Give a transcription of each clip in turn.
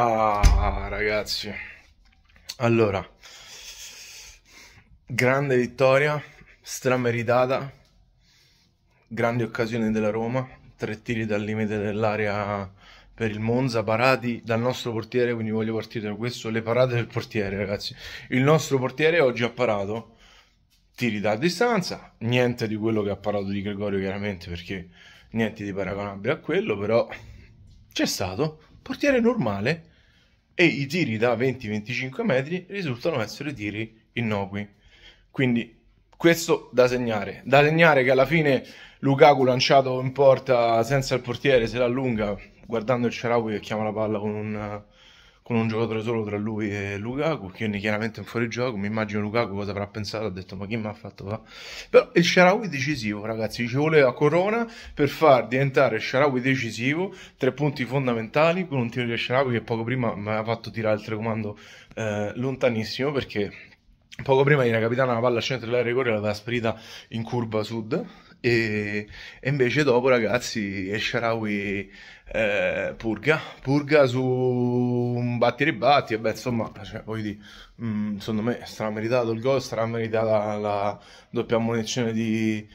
Ah, ragazzi. Allora, grande vittoria, strameritata, grande occasione della Roma, tre tiri dal limite dell'area per il Monza, parati dal nostro portiere, quindi voglio partire da questo, le parate del portiere, ragazzi. Il nostro portiere oggi ha parato tiri da distanza, niente di quello che ha parato di Gregorio chiaramente perché niente di paragonabile a quello, però c'è stato portiere normale e i tiri da 20-25 metri risultano essere tiri innocui. Quindi questo da segnare. Da segnare che alla fine Lukaku lanciato in porta senza il portiere se l'allunga guardando il Sharawi che chiama la palla con un con un giocatore solo tra lui e Lukaku, quindi chiaramente un fuorigioco, mi immagino Lukaku cosa avrà pensato, ha detto ma chi mi ha fatto fa? Però il Sharawi decisivo ragazzi, ci voleva Corona per far diventare Sharawi decisivo, tre punti fondamentali con un tiro di Sharawi che poco prima mi aveva fatto tirare il telecomando eh, lontanissimo perché poco prima era capitata una palla a centro dell'area rigore l'aveva sparita in curva sud e, e invece dopo ragazzi Sharawi eh, purga, purga su un batti ribatti, e beh, insomma, cioè, voglio dire, mh, mm, secondo me sarà meritato il gol, sarà meritata la doppia munizione di,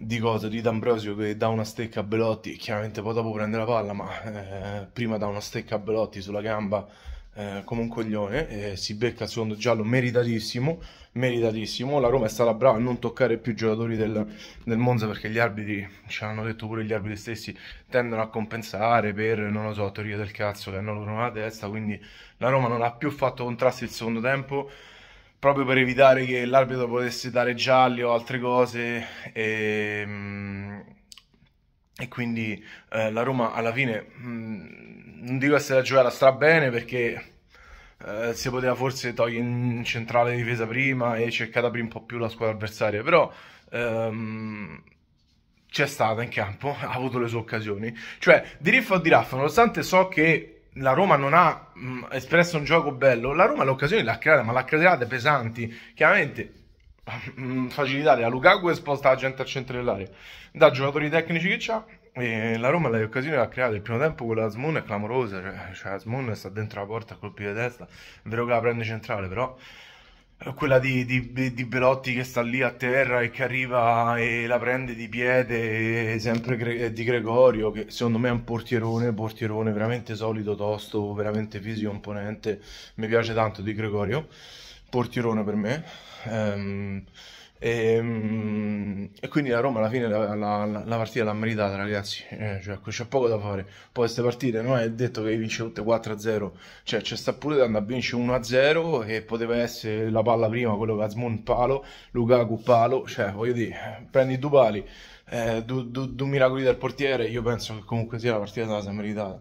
di cosa, di D'Ambrosio che dà una stecca a Belotti, chiaramente poi dopo prende la palla, ma eh, prima dà una stecca a Belotti sulla gamba eh, come un coglione e si becca il secondo giallo meritatissimo, meritatissimo. La Roma è stata brava a non toccare più i giocatori del, del Monza perché gli arbitri, ci hanno detto pure gli arbitri stessi, tendono a compensare per, non lo so, teorie del cazzo che hanno loro una testa, quindi la Roma non ha più fatto contrasti il secondo tempo proprio per evitare che l'arbitro potesse dare gialli o altre cose e, mm, e quindi eh, la Roma alla fine mh, mm, non dico essere se la giocata strabene perché eh, si poteva forse togliere in centrale di difesa prima e cercare di un po' più la squadra avversaria però ehm, c'è stata in campo ha avuto le sue occasioni cioè di riffa o di raffa nonostante so che la Roma non ha mh, mm, espresso un gioco bello la Roma l'occasione l'ha creata ma l'ha creata pesanti chiaramente Mm, facilitare a Lukaku e sposta la gente al centro dell'area da giocatori tecnici che c'ha e la Roma le occasioni l'ha creata il primo tempo con la Asmun è clamorosa cioè, cioè Asmun sta dentro la porta a colpire testa è vero che la prende centrale però eh, quella di, di, di, Belotti che sta lì a terra e che arriva e la prende di piede, eh, sempre eh, di Gregorio, che secondo me è un portierone, portierone veramente solido, tosto, veramente fisico imponente, mi piace tanto di Gregorio portierone per me. Ehm, e, mm, e, quindi la Roma alla fine la, la, la partita l'ha meritata, ragazzi. Eh, cioè, ecco, c'è poco da fare. Poi queste partite non è detto che vince tutte 4-0, cioè c'è sta pure da andare a vincere 1-0 e poteva essere la palla prima, quello che Azmun palo, Lukaku palo, cioè voglio dire, prendi due pali, eh, due du, du miracoli dal portiere, io penso che comunque sia la partita se la meritata.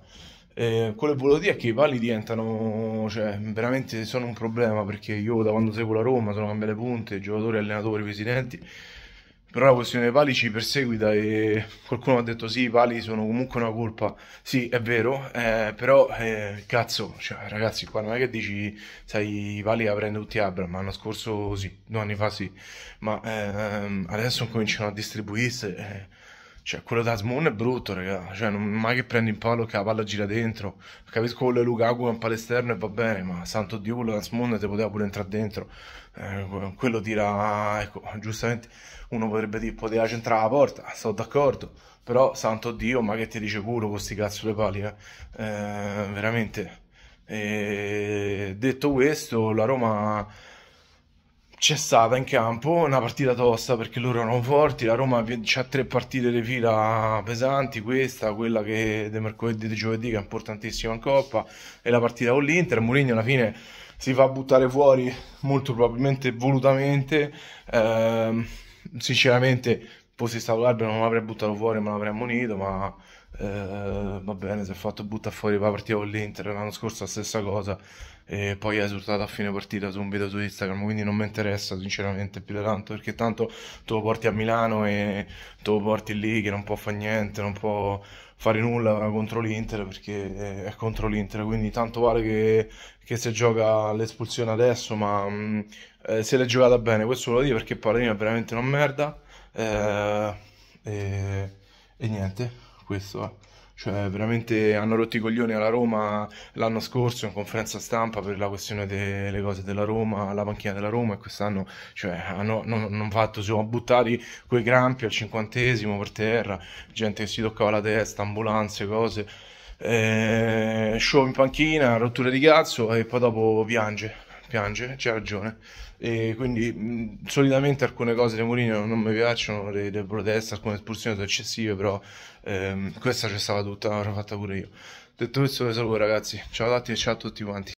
Eh, quello che volevo dire è che i pali diventano, cioè, veramente sono un problema perché io da quando seguo la Roma sono cambiate punte, giocatori, allenatori, presidenti, però la questione dei pali ci perseguita e qualcuno ha detto sì, i pali sono comunque una colpa, sì è vero, eh, però eh, cazzo, cioè, ragazzi qua non è che dici, sai, i pali la prende tutti Abram, l'anno scorso sì, due anni fa sì, ma ehm, adesso cominciano a distribuirsi eh, cioè, quello da Asmon è brutto, raga. Cioè, non mai che prendi in palo che la palla gira dentro. Capisco quello è Lukaku è un esterno e va bene, ma santo Dio, quello da Asmon te poteva pure entrare dentro. Eh, quello tira, ah, ecco, giustamente uno potrebbe dire, poteva centrare la porta, sono d'accordo. Però, santo Dio, ma che ti dice culo con questi cazzo le pali, eh? eh veramente. E, detto questo, la Roma c'è stata in campo una partita tosta perché loro erano forti, la Roma ha tre partite di fila pesanti, questa, quella che di mercoledì e di giovedì che è importantissima in Coppa e la partita con l'Inter, Mourinho alla fine si fa buttare fuori molto probabilmente volutamente, eh, sinceramente fosse stato l'arbitro non l'avrei buttato fuori ma l'avrei ammonito ma eh, va bene, si è fatto buttare fuori la partita con l'Inter l'anno scorso, la stessa cosa, e poi è esultato a fine partita su un video su Instagram. Quindi non mi interessa, sinceramente, più di tanto perché tanto tu lo porti a Milano e tu lo porti lì che non può fare niente, non può fare nulla contro l'Inter perché è contro l'Inter. Quindi tanto vale che, che se gioca l'espulsione adesso, ma mh, mm, eh, se l'è giocata bene. Questo lo dico perché Paladino è veramente una merda. Eh, e, e niente questo. Eh. Cioè, veramente hanno rotto i coglioni alla Roma l'anno scorso in conferenza stampa per la questione delle cose della Roma, la panchina della Roma, e quest'anno cioè, hanno, non, non fatto, sono buttati quei grampi al cinquantesimo per terra, gente che si toccava la testa, ambulanze, cose. Eh, show in panchina, rottura di cazzo e poi dopo piange piange, c'ha ragione. E quindi mh, mm, solitamente alcune cose di Mourinho non mi piacciono, le, le proteste, alcune espulsioni sono eccessive, però ehm, questa c'è stata tutta, l'ho fatta pure io. Detto questo, vi saluto ragazzi, ciao a tutti e ciao a tutti quanti.